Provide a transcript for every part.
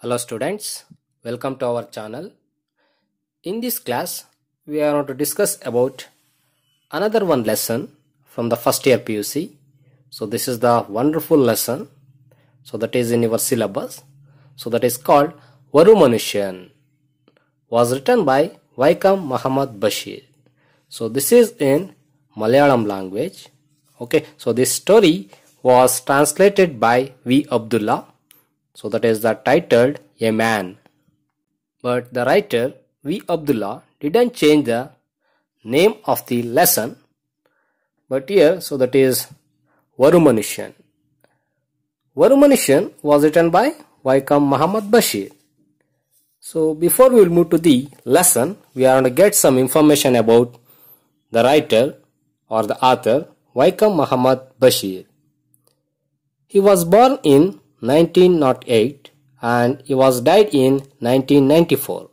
Hello students, welcome to our channel. In this class, we are going to discuss about another one lesson from the first year PUC. So this is the wonderful lesson. So that is in your syllabus. So that is called Varumanushan. Was written by Vaikam Muhammad Bashir. So this is in Malayalam language. Okay, so this story was translated by V. Abdullah so that is the titled A Man. But the writer V. Abdullah didn't change the name of the lesson. But here, so that is Varumanishan. Varumanishan was written by Vaikam Muhammad Bashir. So before we will move to the lesson, we are going to get some information about the writer or the author Vaikam Muhammad Bashir. He was born in 1908 and he was died in 1994.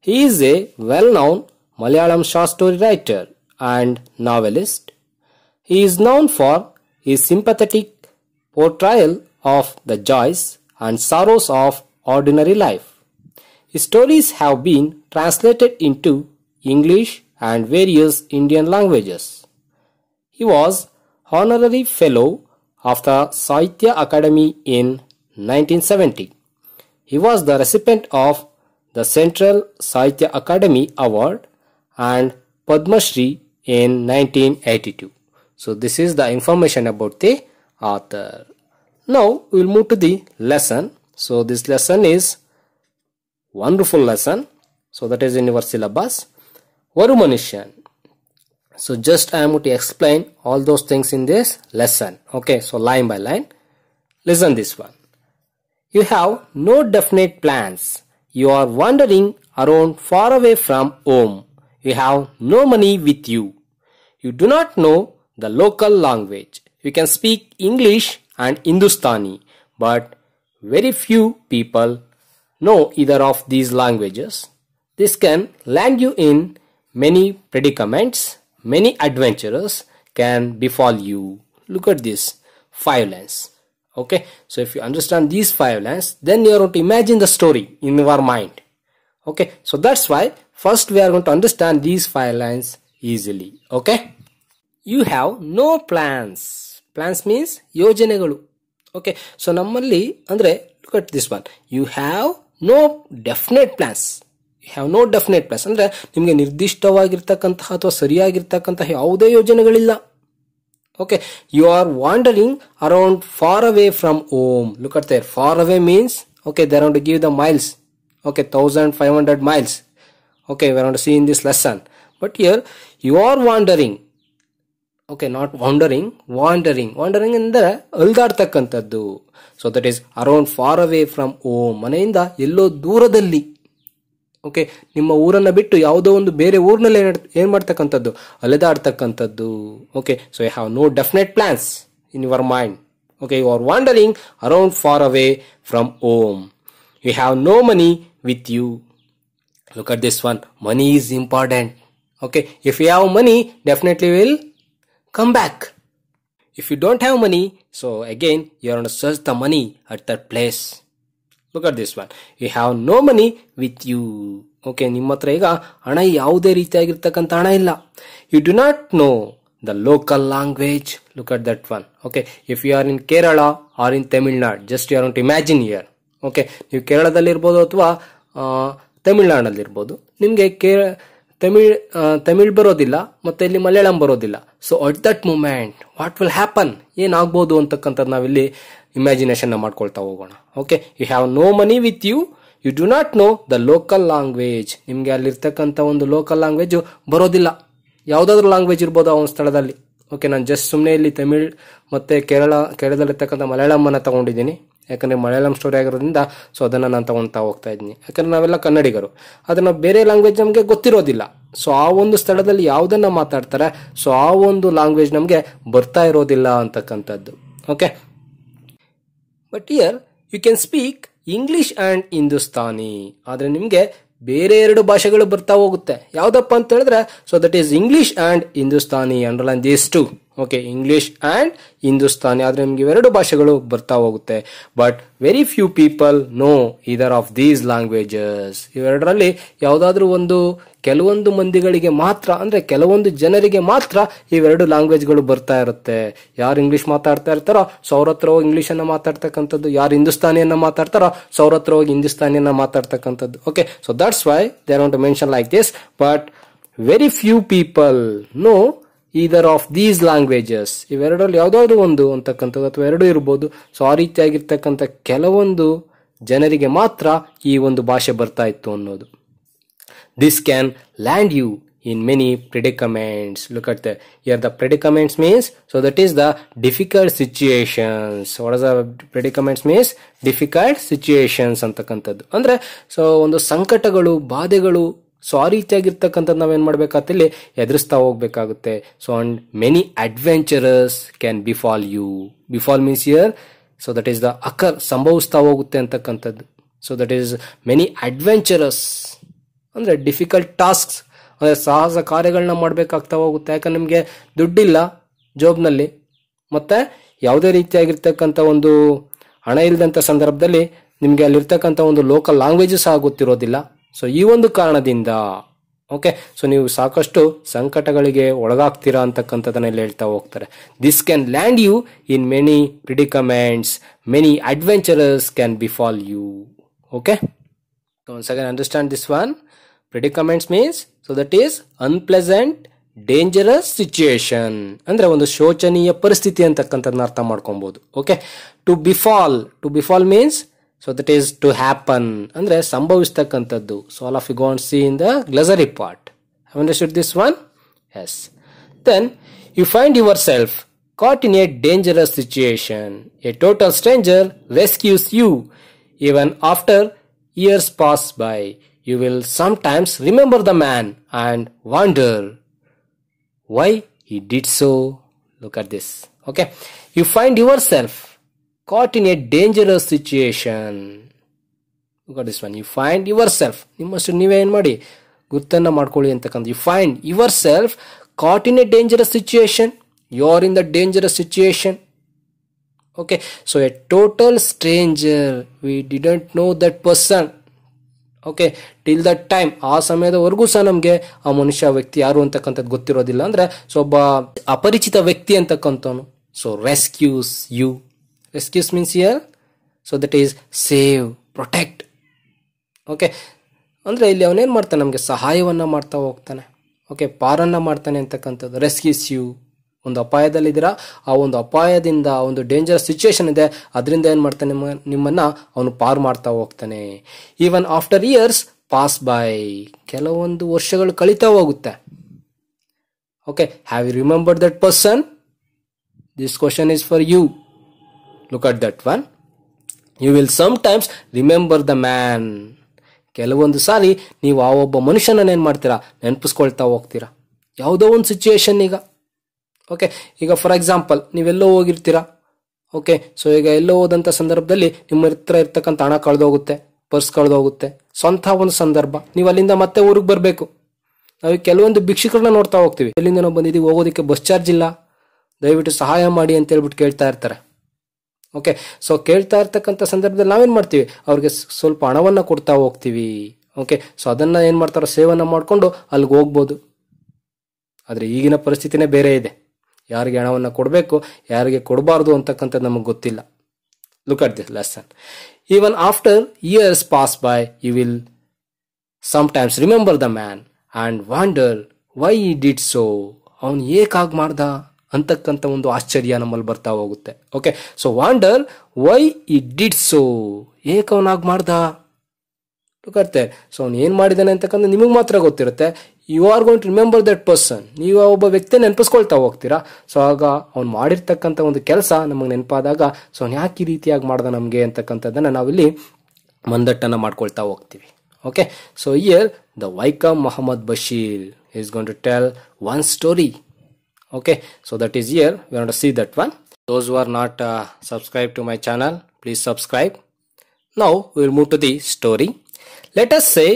He is a well-known Malayalam short story writer and novelist. He is known for his sympathetic portrayal of the joys and sorrows of ordinary life. His stories have been translated into English and various Indian languages. He was honorary fellow of the Saitya Academy in 1970. He was the recipient of the Central Saitya Academy Award and Padma Shri in 1982. So this is the information about the author. Now we will move to the lesson. So this lesson is wonderful lesson. So that is in your syllabus. Varu so just I am going to explain all those things in this lesson. Okay, so line by line. Listen this one. You have no definite plans. You are wandering around far away from home. You have no money with you. You do not know the local language. You can speak English and Hindustani, but very few people know either of these languages. This can land you in many predicaments many adventures can befall you look at this five lines okay so if you understand these five lines then you are going to imagine the story in your mind okay so that's why first we are going to understand these five lines easily okay you have no plans plans means ಯೋಜನೆಗಳು okay so ನಮ್ಮಲ್ಲಿ Andre, look at this one you have no definite plans have no definite plans ಅಂದರೆ ನಿಮಗೆ ನಿರ್ದಿಷ್ಟವಾಗಿರ್ತಕ್ಕಂತಹ ಅಥವಾ ಸರಿಯಾಗಿರ್ತಕ್ಕಂತಹ ಯಾವುದೇ ಯೋಜನೆಗಳಿಲ್ಲ okay you are wandering around far away from home look at there far away means okay there around give the miles okay thousand five hundred miles okay where see in this lesson but your you are wandering okay not wandering wandering wandering ಅಂದರೆ ಅಲ್ದಾಡ್ತಕ್ಕಂಥದ್ದು so that is around far away from home ಮನೆಯಿಂದ ಎಲ್ಲೋ ದೂರದಲ್ಲಿ okay ನಿಮ್ಮ ಊರನ್ನು ಬಿಟ್ಟು ಯಾವುದೋ ಒಂದು ಬೇರೆ ಊರಿನಲ್ಲಿ ಏನು ಏನು ಮಾಡ್ತಕ್ಕಂಥದ್ದು ಅಲೆದಾಡ್ತಕ್ಕಂಥದ್ದು okay so I have no definite plans in your mind okay you are wandering around far away from home you have no money with you look at this one money is important okay if you have money definitely will come back if you don't have money so again you are search the money at that place look at this one you have no money with you okay ನಿಮ್ಮ ಹತ್ರ ಈಗ ಹಣ ಯಾವುದೇ ರೀತಿಯಾಗಿರ್ತಕ್ಕಂಥ ಹಣ ಇಲ್ಲ you do not know the local language look at that one okay if you are in Kerala are in Tamil Nadu just you are to imagine here okay ನೀವು ಕೇರಳದಲ್ಲಿರ್ಬೋದು ಅಥವಾ ತಮಿಳ್ನಾಡಲ್ಲಿರ್ಬೋದು ನಿಮಗೆ ಕೇ ತಮಿಳ್ ತಮಿಳ್ ಬರೋದಿಲ್ಲ ಮತ್ತು ಇಲ್ಲಿ ಮಲಯಾಳಂ ಬರೋದಿಲ್ಲ so at that moment what will happen ಏನಾಗ್ಬೋದು ಅಂತಕ್ಕಂಥದ್ದು ನಾವಿಲ್ಲಿ ಇಮ್ಯಾಜಿನೇಷನ್ನ ಮಾಡ್ಕೊಳ್ತಾ ಹೋಗೋಣ okay you have no money with you you do not know the local language ನಿಮಗೆ ಅಲ್ಲಿರ್ತಕ್ಕಂಥ ಒಂದು ಲೋಕಲ್ ಲ್ಯಾಂಗ್ವೇಜ್ ಬರೋದಿಲ್ಲ ಯಾವುದಾದ್ರೂ ಲ್ಯಾಂಗ್ವೇಜ್ ಇರ್ಬೋದು ಆ ಒಂದು ಸ್ಥಳದಲ್ಲಿ ಓಕೆ ನಾನು ಜಸ್ಟ್ ಸುಮ್ಮನೆ ಇಲ್ಲಿ ತಮಿಳ್ ಮತ್ತು ಕೇರಳ ಕೇರಳದಲ್ಲಿರ್ತಕ್ಕಂಥ ಮಲಯಾಳಮನ್ನು ತಗೊಂಡಿದ್ದೀನಿ ಯಾಕಂದರೆ ಮಲಯಾಳಂ ಸ್ಟೋರಿ ಆಗಿರೋದ್ರಿಂದ ಸೊ ಅದನ್ನು ನಾನು ತೊಗೊಳ್ತಾ ಹೋಗ್ತಾ ಇದ್ದೀನಿ ಯಾಕಂದರೆ ನಾವೆಲ್ಲ ಕನ್ನಡಿಗರು ಅದನ್ನು ಬೇರೆ ಲ್ಯಾಂಗ್ವೇಜ್ ನಮಗೆ ಗೊತ್ತಿರೋದಿಲ್ಲ ಸೊ ಆ ಒಂದು ಸ್ಥಳದಲ್ಲಿ ಯಾವುದನ್ನು ಮಾತಾಡ್ತಾರೆ ಸೊ ಆ ಒಂದು ಲ್ಯಾಂಗ್ವೇಜ್ ನಮಗೆ ಬರ್ತಾ ಇರೋದಿಲ್ಲ ಅಂತಕ್ಕಂಥದ್ದು okay but here you can speak English and Hindustani ಆದರೆ ನಿಮಗೆ ಬೇರೆ ಎರಡು ಭಾಷೆಗಳು ಬರ್ತಾ ಹೋಗುತ್ತೆ ಯಾವುದಪ್ಪ ಅಂತ ಹೇಳಿದ್ರೆ so that is English and Hindustani underline these two okay English and Hindustani ಆದರೆ ನಿಮಗೆ ಎರಡು ಭಾಷೆಗಳು ಬರ್ತಾ ಹೋಗುತ್ತೆ but very few people know either of these languages ಇವೆರಡರಲ್ಲಿ ಯಾವುದಾದ್ರೂ ಒಂದು ಕೆಲವೊಂದು ಮಂದಿಗಳಿಗೆ ಮಾತ್ರ ಅಂದ್ರೆ ಕೆಲವೊಂದು ಜನರಿಗೆ ಮಾತ್ರ ಇವೆರಡು ಲ್ಯಾಂಗ್ವೇಜ್ಗಳು ಬರ್ತಾ ಇರುತ್ತೆ ಯಾರು ಇಂಗ್ಲಿಷ್ ಮಾತಾಡ್ತಾ ಇರ್ತಾರೋ ಸೌರತ್ರ ಹೋಗಿ ಇಂಗ್ಲಿಷ್ ಅನ್ನ ಮಾತಾಡ್ತಕ್ಕಂಥದ್ದು ಯಾರು ಹಿಂದೂಸ್ತಾನಿಯನ್ನ ಮಾತಾಡ್ತಾರೋ ಸೌರತ್ರ ಹೋಗಿ ಹಿಂದೂಸ್ತಾನಿಯನ್ನ ಮಾತಾಡ್ತಕ್ಕಂಥದ್ದು okay so that's why they are to mention like this but very few people know either of these languages ಇವೆರಡರಲ್ಲಿ ಯಾವುದಾದ್ರು ಒಂದು ಅಂತಕ್ಕಂಥದ್ದು ಅಥವಾ ಎರಡು ಇರ್ಬೋದು ಸೊ ಆ ರೀತಿಯಾಗಿರ್ತಕ್ಕಂಥ ಕೆಲವೊಂದು ಜನರಿಗೆ ಮಾತ್ರ ಈ ಒಂದು ಭಾಷೆ ಬರ್ತಾ ಇತ್ತು ಅನ್ನೋದು This can land you in many predicaments. Look at the here the predicaments means so that is the difficult situations. What is the predicaments means? Difficult situations antakantadu andre so ಒಂದು sankatagalu badegalu ಸೊ ಆ ರೀತಿಯಾಗಿರ್ತಕ್ಕಂಥದ್ದು ನಾವೇನು ಮಾಡಬೇಕಾದಲ್ಲಿ ಎದುರಿಸ್ತಾ ಹೋಗ್ಬೇಕಾಗುತ್ತೆ so and many adventurous can befall you befall means so so that is the occur ಸಂಭವಿಸ್ತಾ ಹೋಗುತ್ತೆ ಅಂತಕ್ಕಂಥದ್ದು so that is many adventurous ಅಂದರೆ ಡಿಫಿಕಲ್ಟ್ ಟಾಸ್ಕ್ಸ್ ಅಂದರೆ ಸಾಹಸ ಕಾರ್ಯಗಳನ್ನ ಮಾಡಬೇಕಾಗ್ತಾ ಹೋಗುತ್ತೆ ಯಾಕಂದ್ರೆ ನಿಮಗೆ ದುಡ್ಡಿಲ್ಲ ಜಾಬ್ನಲ್ಲಿ ಮತ್ತು ಯಾವುದೇ ರೀತಿಯಾಗಿರ್ತಕ್ಕಂಥ ಒಂದು ಹಣ ಇಲ್ಲದಂಥ ಸಂದರ್ಭದಲ್ಲಿ ನಿಮಗೆ ಅಲ್ಲಿರ್ತಕ್ಕಂಥ ಒಂದು ಲೋಕಲ್ ಲ್ಯಾಂಗ್ವೇಜಸ್ ಸಹ ಸೊ ಈ ಒಂದು ಕಾರಣದಿಂದ ಓಕೆ ಸೊ ನೀವು ಸಾಕಷ್ಟು ಸಂಕಟಗಳಿಗೆ ಒಳಗಾಗ್ತೀರಾ ಅಂತಕ್ಕಂಥದ್ದನ್ನ ಇಲ್ಲಿ ಹೇಳ್ತಾ ಹೋಗ್ತಾರೆ this can land you in many predicaments many adventurous can befall you okay one second understand this one predicaments means so that is unpleasant dangerous situation andre ondu shochaniya paristhiti antakkantadna artha maadkonbodu okay to befall to befall means so that is to happen andre sambhavistakkantaddu so all of you go and see in the glossary part have understood this one yes then you find yourself caught in a dangerous situation a total stranger rescues you even after years pass by you will sometimes remember the man and wonder why he did so. Look at this. Okay. You find yourself caught in a dangerous situation. Look at this one. You find yourself. You ನೀವೇ ಏನು ಮಾಡಿ ಗುರ್ತನ್ನು ಮಾಡ್ಕೊಳ್ಳಿ ಅಂತಕ್ಕಂಥ you You yourself caught in a dangerous situation you okay so a total stranger we didn't know that person okay till that time ಆ ಸಮಯದವರೆಗೂ ಸಹ ನಮಗೆ ಆ ಮನುಷ್ಯ ವ್ಯಕ್ತಿ ಯಾರು ಅಂತಕ್ಕಂಥದ್ದು ಗೊತ್ತಿರೋದಿಲ್ಲ ಅಂದರೆ ಸೊ ಒಬ್ಬ ಅಪರಿಚಿತ ವ್ಯಕ್ತಿ ಅಂತಕ್ಕಂಥವನು so rescues you rescues means here so that is save protect okay ಅಂದರೆ ಇಲ್ಲಿ ಅವನೇನು ಮಾಡ್ತಾನೆ ನಮಗೆ ಸಹಾಯವನ್ನು ಮಾಡ್ತಾ ಹೋಗ್ತಾನೆ ಓಕೆ ಪಾರನ್ನು ಮಾಡ್ತಾನೆ ಅಂತಕ್ಕಂಥದ್ದು ರೆಸ್ಕ್ಯೂಸ್ ಯು ಒಂದು ಅಪಾಯದಲ್ಲಿದ್ದೀರಾ ಆ ಒಂದು ಅಪಾಯದಿಂದ ಒಂದು ಡೇಂಜರಸ್ ಸಿಚುವೇಶನ್ ಇದೆ ಅದರಿಂದ ಏನು ಮಾಡ್ತಾನೆ ನಿಮ್ಮನ್ನ ಅವನು ಪಾರ್ ಮಾಡ್ತಾ ಹೋಗ್ತಾನೆ even after years pass by ಕೆಲವೊಂದು ವರ್ಷಗಳು ಕಳೀತಾ ಹೋಗುತ್ತೆ okay have you remember that person this question is for you look at that one you will sometimes remember the man ಕೆಲವೊಂದು ಸಾರಿ ನೀವು ಆ ಒಬ್ಬ ಮನುಷ್ಯನ ಏನು ಮಾಡ್ತೀರಾ ನೆನಪಿಸ್ಕೊಳ್ತಾ ಹೋಗ್ತೀರಾ ಯಾವುದೋ ಒಂದು ಸಿಚುಯೇಷನ್ ಈಗ ಓಕೆ ಈಗ ಫಾರ್ ಎಕ್ಸಾಂಪಲ್ ನೀವೆಲ್ಲೋ ಹೋಗಿರ್ತೀರಾ ಓಕೆ ಸೊ ಈಗ ಎಲ್ಲೋ ಹೋದಂಥ ಸಂದರ್ಭದಲ್ಲಿ ನಿಮ್ಮ ಹತ್ರ ಇರ್ತಕ್ಕಂಥ ಹಣ ಕಳೆದೋಗುತ್ತೆ ಪರ್ಸ್ ಕಳೆದೋಗುತ್ತೆ ಸ್ವಂತ ಒಂದು ಸಂದರ್ಭ ನೀವು ಅಲ್ಲಿಂದ ಮತ್ತೆ ಊರಿಗೆ ಬರಬೇಕು ನಾವು ಕೆಲವೊಂದು ಭಿಕ್ಷುಕರನ್ನ ನೋಡ್ತಾ ಹೋಗ್ತೀವಿ ಎಲ್ಲಿಂದ ನಾವು ಬಂದಿದ್ದೀವಿ ಹೋಗೋದಕ್ಕೆ ಬಸ್ ಚಾರ್ಜ್ ಇಲ್ಲ ದಯವಿಟ್ಟು ಸಹಾಯ ಮಾಡಿ ಅಂತ ಹೇಳ್ಬಿಟ್ಟು ಕೇಳ್ತಾ ಇರ್ತಾರೆ ಓಕೆ ಸೊ ಕೇಳ್ತಾ ಇರ್ತಕ್ಕಂಥ ಸಂದರ್ಭದಲ್ಲಿ ನಾವೇನು ಮಾಡ್ತೀವಿ ಅವ್ರಿಗೆ ಸ್ವಲ್ಪ ಹಣವನ್ನು ಕೊಡ್ತಾ ಹೋಗ್ತೀವಿ ಓಕೆ ಸೊ ಅದನ್ನು ಏನು ಮಾಡ್ತಾರೋ ಸೇವನ ಮಾಡಿಕೊಂಡು ಅಲ್ಲಿಗೆ ಹೋಗ್ಬೋದು ಆದರೆ ಈಗಿನ ಪರಿಸ್ಥಿತಿನೇ ಬೇರೆ ಇದೆ ಯಾರಿಗೆ ಹಣವನ್ನು ಕೊಡಬೇಕು ಯಾರಿಗೆ ಕೊಡಬಾರ್ದು ಅಂತಕ್ಕಂಥ ನಮಗೆ ಗೊತ್ತಿಲ್ಲ look at this lesson even after years pass by you will times remember the man and wonder why did so ಅವನು ಏಕಾಗಿ ಮಾಡ್ದ ಅಂತಕ್ಕಂಥ ಒಂದು ಆಶ್ಚರ್ಯ ನಮ್ಮಲ್ಲಿ ಬರ್ತಾ ಹೋಗುತ್ತೆ okay so wonder why he did so ಏಕವನಾಗಿ ಅವನಾಗಿ ಮಾಡ್ದ ಕರ್ತೆ ಸೊ ಅವ್ನು ಏನು ಮಾಡಿದ್ದಾನೆ ಅಂತಕ್ಕಂಥ ನಿಮಗೆ ಮಾತ್ರ ಗೊತ್ತಿರುತ್ತೆ you are to remember that person ನೀವು ಒಬ್ಬ ವ್ಯಕ್ತಿ ನೆನಪಿಸ್ಕೊಳ್ತಾ ಹೋಗ್ತೀರಾ ಸೊ ಆಗ ಅವ್ನು ಮಾಡಿರ್ತಕ್ಕಂಥ ಒಂದು ಕೆಲಸ ನಮಗೆ ನೆನಪಾದಾಗ ಸೊ ಅವ್ನು ಯಾಕೆ ಈ ರೀತಿಯಾಗಿ ಮಾಡ್ದ ನಮಗೆ ಅಂತಕ್ಕಂಥದ್ದನ್ನು ನಾವಿಲ್ಲಿ ಮಂದಟ್ಟನ್ನು ಮಾಡ್ಕೊಳ್ತಾ ಹೋಗ್ತೀವಿ okay so here the Vaikom Mohammed Basheer is going to tell one story okay so that is here we want to see that one those are not subscribe to my channel please subscribe now will move to the story let us say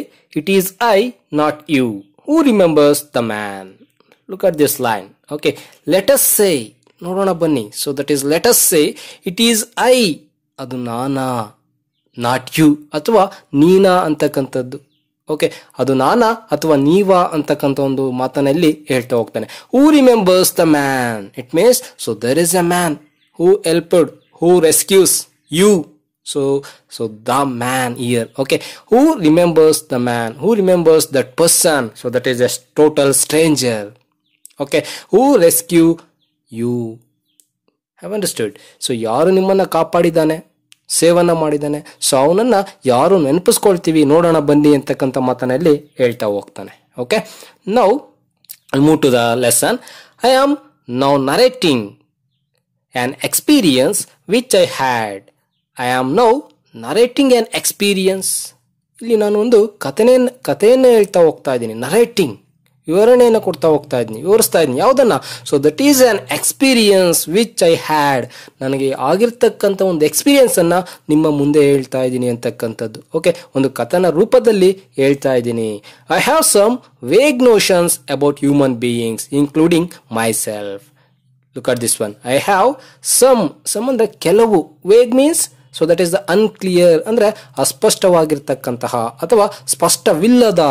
it is I not you who remembers the man look at this line okay let us say ನೋಡೋಣ ಬನ್ನಿ so that is let us say it is I ಅದು ನಾನಾ not you ಅಥವಾ ನೀನಾ ಅಂತಕ್ಕಂಥದ್ದು okay ಅದು ನಾನಾ ಅಥವಾ ನೀವಾ ಅಂತಕ್ಕಂಥ ಒಂದು ಮಾತನಲ್ಲಿ ಹೇಳ್ತಾ ಹೋಗ್ತಾನೆ who remembers the man it means so there is a man who helped who rescues you so so the man here okay who remembers the man who remembers that person so that is a total stranger okay who rescue you have understand so ಯಾರು ನಿಮ್ಮನ್ನು ಕಾಪಾಡಿದ್ದಾನೆ ಸೇವನ ಮಾಡಿದ್ದಾನೆ so ಅವನನ್ನು ಯಾರು ನೆನಪಿಸ್ಕೊಳ್ತೀವಿ ನೋಡೋಣ ಬನ್ನಿ ಅಂತಕ್ಕಂಥ ಮಾತನಲ್ಲಿ ಹೇಳ್ತಾ ಹೋಗ್ತಾನೆ okay now move to the lesson I am now narrating an experience which I had I am now narrating an experience ಇಲ್ಲಿ ನಾನು ಒಂದು ಕಥೆನೇ ಕಥೆಯನ್ನು ಹೇಳ್ತಾ ಹೋಗ್ತಾ ಇದ್ದೀನಿ ನರೇಟಿಂಗ್ ವಿವರಣೆಯನ್ನು ಕೊಡ್ತಾ ಹೋಗ್ತಾ ಇದ್ದೀನಿ ವಿವರಿಸ್ತಾ ಇದ್ದೀನಿ ಯಾವುದನ್ನು so that is an experience which I had ನನಗೆ ಆಗಿರ್ತಕ್ಕಂಥ ಒಂದು ಎಕ್ಸ್ಪೀರಿಯನ್ಸನ್ನು ನಿಮ್ಮ ಮುಂದೆ ಹೇಳ್ತಾ ಇದ್ದೀನಿ ಅಂತಕ್ಕಂಥದ್ದು ಓಕೆ ಒಂದು ಕಥನ ರೂಪದಲ್ಲಿ ಹೇಳ್ತಾ ಇದ್ದೀನಿ I have some vague notions about human beings including myself look at this one I have some some ಅಂದರೆ ಕೆಲವು vague means so that is the unclear ಅಂದರೆ ಅಸ್ಪಷ್ಟವಾಗಿರ್ತಕ್ಕಂತಹ ಅಥವಾ ಸ್ಪಷ್ಟವಿಲ್ಲದ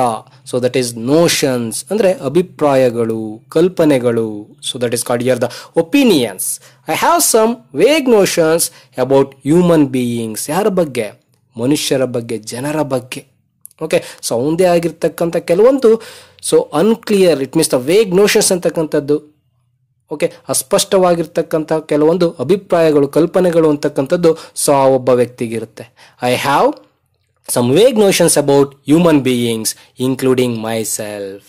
ಸೊ ದಟ್ ಈಸ್ ನೋಷನ್ಸ್ ಅಂದರೆ ಅಭಿಪ್ರಾಯಗಳು ಕಲ್ಪನೆಗಳು so that is called here the opinions I have some vague notions about human beings ಯಾರ ಬಗ್ಗೆ ಮನುಷ್ಯರ ಬಗ್ಗೆ ಜನರ ಬಗ್ಗೆ ಓಕೆ ಸೊ ಆಗಿರ್ತಕ್ಕಂಥ ಕೆಲವೊಂದು so unclear it means the vague notions ಅಂತಕ್ಕಂಥದ್ದು ಓಕೆ ಅಸ್ಪಷ್ಟವಾಗಿರ್ತಕ್ಕಂತಹ ಕೆಲವೊಂದು ಅಭಿಪ್ರಾಯಗಳು ಕಲ್ಪನೆಗಳು ಅಂತಕ್ಕಂಥದ್ದು ಸೊ ಆ ಒಬ್ಬ ವ್ಯಕ್ತಿಗಿರುತ್ತೆ I have some vague notions about human beings including myself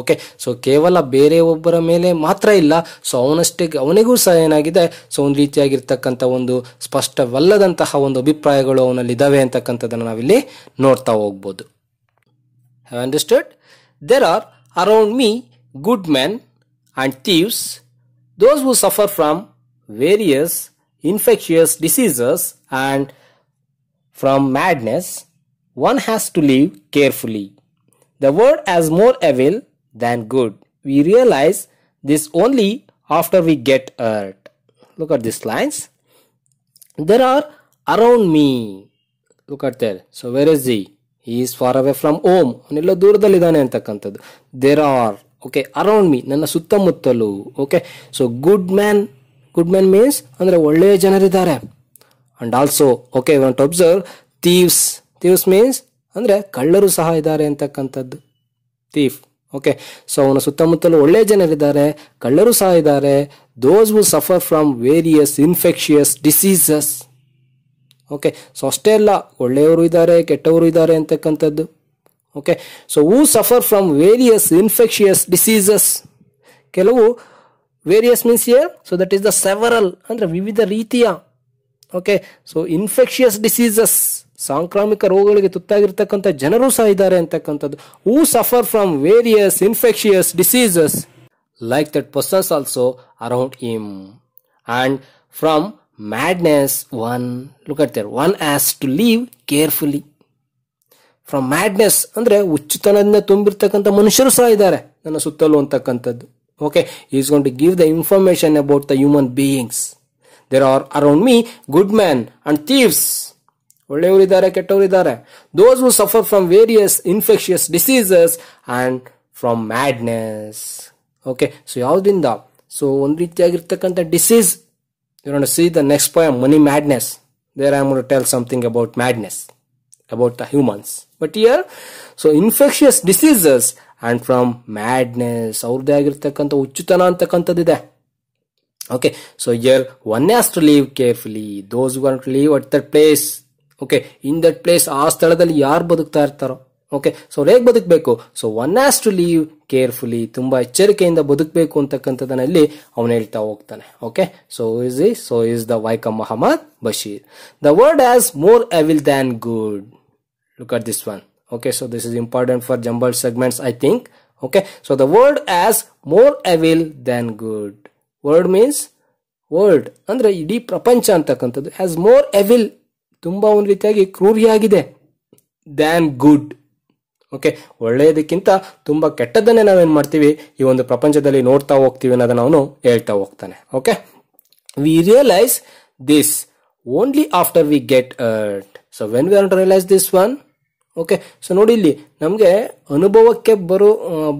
okay so ಕೇವಲ ಬೇರೆ ಒಬ್ಬರ ಮೇಲೆ ಮಾತ್ರ ಇಲ್ಲ ಸೊ ಅವನಷ್ಟೇ ಅವನಿಗೂ ಸಹ ಏನಾಗಿದೆ ಸೊ ಒಂದು ರೀತಿಯಾಗಿರ್ತಕ್ಕಂಥ ಒಂದು ಸ್ಪಷ್ಟವಲ್ಲದಂತಹ ಒಂದು ಅಭಿಪ್ರಾಯಗಳು ಅವನಲ್ಲಿ ಇದ್ದಾವೆ ಅಂತಕ್ಕಂಥದ್ದನ್ನು ನಾವಿಲ್ಲಿ ನೋಡ್ತಾ ಹೋಗ್ಬೋದು have understood there are around me good man and thieves Those who suffer from various infectious diseases and from madness, one has to live carefully. The world has more evil than good. We realize this only after we get hurt. Look at these lines. There are around me. Look at there. So where is he? He is far away from home. ಅವನೆಲ್ಲ ದೂರದಲ್ಲಿದ್ದಾನೆ ಅಂತಕ್ಕಂಥದ್ದು okay around me ನನ್ನ ಸುತ್ತಮುತ್ತಲು okay so good man good man means ಅಂದರೆ ಒಳ್ಳೆಯ ಜನರಿದ್ದಾರೆ and also okay want observe thieves thieves means ಅಂದರೆ ಕಳ್ಳರು ಸಹ ಇದ್ದಾರೆ ಅಂತಕ್ಕಂಥದ್ದು ಥೀಫ್ ಓಕೆ ಸೊ ಅವನ ಸುತ್ತಮುತ್ತಲು ಒಳ್ಳೆಯ ಜನರಿದ್ದಾರೆ ಕಳ್ಳರು ಸಹ ಇದ್ದಾರೆ those who suffer from various infectious diseases okay so ಅಷ್ಟೇ ಅಲ್ಲ ಒಳ್ಳೆಯವರು ಇದ್ದಾರೆ ಕೆಟ್ಟವರು ಇದ್ದಾರೆ ಅಂತಕ್ಕಂಥದ್ದು okay so who suffer from various infectious diseases ಕೆಲವು various means here so that is the several ಅಂದರೆ ವಿವಿಧ ರೀತಿಯ ಓಕೆ ಸೊ ಇನ್ಫೆಕ್ಷಿಯಸ್ ಡಿಸೀಸಸ್ ಸಾಂಕ್ರಾಮಿಕ ರೋಗಗಳಿಗೆ ತುತ್ತಾಗಿರ್ತಕ್ಕಂಥ ಜನರು ಸಹ ಇದ್ದಾರೆ ಅಂತಕ್ಕಂಥದ್ದು who suffer from various infectious diseases like that persons also around him and from madness one look at there one has to live carefully from madness ಅಂದರೆ ಹುಚ್ಚುತನದಿಂದ ತುಂಬಿರ್ತಕ್ಕಂಥ ಮನುಷ್ಯರು ಸಹ ಇದ್ದಾರೆ ನನ್ನ ಸುತ್ತಲೂ ಅಂತಕ್ಕಂಥದ್ದು okay is going to give the information about the human beings there are around me good man and thieves ಒಳ್ಳೆಯವರಿದ್ದಾರೆ ಕೆಟ್ಟವರಿದ್ದಾರೆ those who suffer from various infectious diseases and from madness okay so ಯಾವುದರಿಂದ so ಒಂದು ರೀತಿಯಾಗಿರ್ತಕ್ಕಂಥ disease you see the next point money madness there I tell something about madness about the humans. But here, so infectious diseases and from madness ಅವ್ರದ್ದೇ ಆಗಿರ್ತಕ್ಕಂಥ ಹುಚ್ಚುತನ ಇದೆ okay so here one has to live carefully those to live at that place okay in that place ಆ ಸ್ಥಳದಲ್ಲಿ ಯಾರು ಬದುಕ್ತಾ ಇರ್ತಾರೋ okay so ಹೇಗೆ ಬದುಕಬೇಕು so one has to live carefully ತುಂಬಾ ಎಚ್ಚರಿಕೆಯಿಂದ ಬದುಕಬೇಕು ಅಂತಕ್ಕಂಥದನಲ್ಲಿ ಅವನು ಹೇಳ್ತಾ ಹೋಗ್ತಾನೆ okay so is is so is the Vaikom Mohammed Basheer the word has more evil than good look at this one okay so this is important for jumble segments I think okay so the word has more evil than good word means world ಅಂದ್ರೆ ಇಡೀ ಪ್ರಪಂಚ ಅಂತಕ್ಕಂಥದ್ದು as more evil ತುಂಬಾ ಒಂದು ರೀತಿಯಾಗಿ ಕ್ರೂರಿಯಾಗಿದೆ than good okay ಒಳ್ಳೆಯದಕ್ಕಿಂತ ತುಂಬ ಕೆಟ್ಟದ್ದನ್ನೇ ನಾವೇನು ಮಾಡ್ತೀವಿ ಈ ಒಂದು ಪ್ರಪಂಚದಲ್ಲಿ ನೋಡ್ತಾ ಹೋಗ್ತೀವಿ ಅನ್ನೋದನ್ನ ಅವನು ಹೇಳ್ತಾ ಹೋಗ್ತಾನೆ okay we realise this only after we get so when we are realise this one okay so ನೋಡಿ ಇಲ್ಲಿ ನಮಗೆ ಅನುಭವಕ್ಕೆ ಬರೋ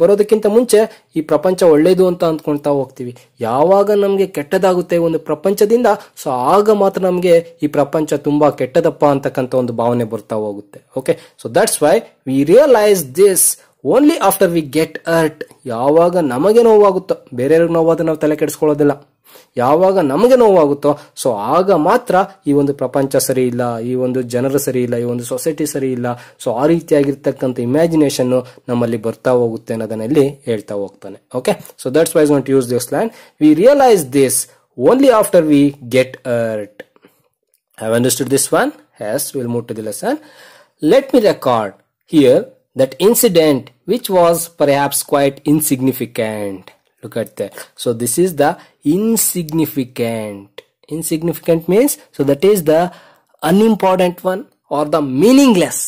ಬರೋದಕ್ಕಿಂತ ಮುಂಚೆ ಈ ಪ್ರಪಂಚ ಒಳ್ಳೇದು ಅಂತ ಅಂದ್ಕೊಳ್ತಾ ಹೋಗ್ತೀವಿ ಯಾವಾಗ ನಮಗೆ ಕೆಟ್ಟದಾಗುತ್ತೆ ಒಂದು ಪ್ರಪಂಚದಿಂದ ಸೊ ಆಗ ಮಾತ್ರ ನಮಗೆ ಈ ಪ್ರಪಂಚ ತುಂಬಾ ಕೆಟ್ಟದಪ್ಪ ಅಂತಕ್ಕಂತ ಒಂದು ಭಾವನೆ ಬರ್ತಾ ಹೋಗುತ್ತೆ okay so that's why we realise this only after we get hurt ಯಾವಾಗ ನಮಗೆ ನೋವಾಗುತ್ತೋ ಬೇರೆಯವ್ರಿಗೆ ನೋವಾದ ನಾವು ತಲೆ ಕೆಡಿಸ್ಕೊಳ್ಳೋದಿಲ್ಲ ಯಾವಾಗ ನಮಗೆ ನೋವಾಗುತ್ತೋ ಸೊ ಆಗ ಮಾತ್ರ ಈ ಒಂದು ಪ್ರಪಂಚ ಸರಿ ಇಲ್ಲ ಈ ಒಂದು ಜನರು ಸರಿ ಇಲ್ಲ ಈ ಒಂದು ಸೊಸೈಟಿ ಸರಿ ಇಲ್ಲ ಸೊ ಆ ರೀತಿಯಾಗಿರ್ತಕ್ಕಂಥ ಇಮ್ಯಾಜಿನೇಷನ್ ನಮ್ಮಲ್ಲಿ ಬರ್ತಾ ಹೋಗುತ್ತೆ ಅನ್ನೋದನ್ನ ಹೇಳ್ತಾ ಹೋಗ್ತಾನೆ okay so that's wise not use this land we realise this only after we get hurt I understood this one has will move to the lesson let me record here that incident which was haps quite insignificant look at that so this is the insignificant insignificant means so that is the unimportant one or the meaningless